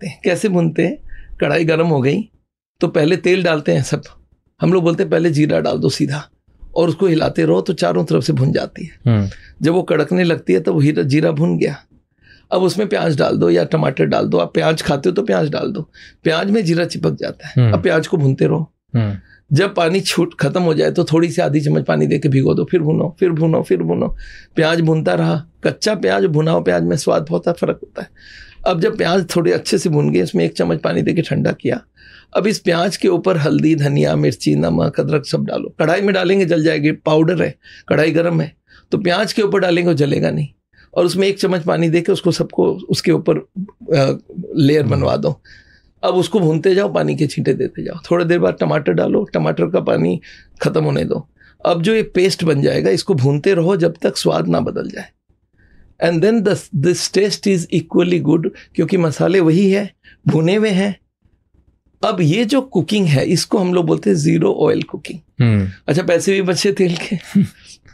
सकते हैं कैसे भूनते हैं कढ़ाई गर्म हो गई तो पहले तेल डालते हैं सब हम लोग बोलते हैं पहले जीरा डाल दो सीधा और उसको हिलाते रहो तो चारों तरफ से भुन जाती है हम्म। जब वो कड़कने लगती है तो वो हीरा जीरा भुन गया अब उसमें प्याज डाल दो या टमाटर डाल दो आप प्याज खाते हो तो प्याज डाल दो प्याज में जीरा चिपक जाता है हम्म। अब प्याज को भूनते रहो हम्म। जब पानी छूट खत्म हो जाए तो थोड़ी सी आधी चम्मच पानी दे के भिगो दो फिर भुनो फिर भुनो फिर भुनो प्याज भुनता रहा कच्चा प्याज भुनाओ प्याज में स्वाद बहुत फ़र्क होता है अब जब प्याज थोड़े अच्छे से भुन गए इसमें एक चम्मच पानी दे के ठंडा किया अब इस प्याज के ऊपर हल्दी धनिया मिर्ची नमक अदरक सब डालो कढ़ाई में डालेंगे जल जाएगी पाउडर है कढ़ाई गर्म है तो प्याज के ऊपर डालेंगे वो जलेगा नहीं और उसमें एक चम्मच पानी दे के उसको सबको उसके ऊपर लेयर बनवा दो अब उसको भूनते जाओ पानी के छींटे देते जाओ थोड़ी देर बाद टमाटर डालो टमाटर का पानी ख़त्म होने दो अब जो ये पेस्ट बन जाएगा इसको भूनते रहो जब तक स्वाद ना बदल जाए and then this taste is equally good क्योंकि मसाले वही है भुने हुए हैं अब ये जो कुकिंग है इसको हम लोग बोलते हैं ज़ीरो ऑयल कुकिंग अच्छा पैसे भी बचे तेल के